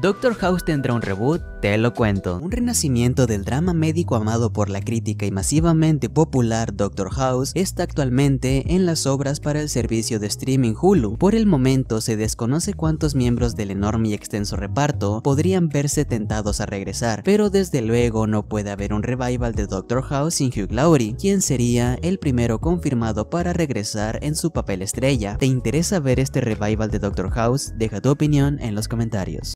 Doctor House tendrá un reboot, te lo cuento. Un renacimiento del drama médico amado por la crítica y masivamente popular Doctor House está actualmente en las obras para el servicio de streaming Hulu. Por el momento se desconoce cuántos miembros del enorme y extenso reparto podrían verse tentados a regresar, pero desde luego no puede haber un revival de Doctor House sin Hugh Laurie, quien sería el primero confirmado para regresar en su papel estrella. ¿Te interesa ver este revival de Doctor House? Deja tu opinión en los comentarios.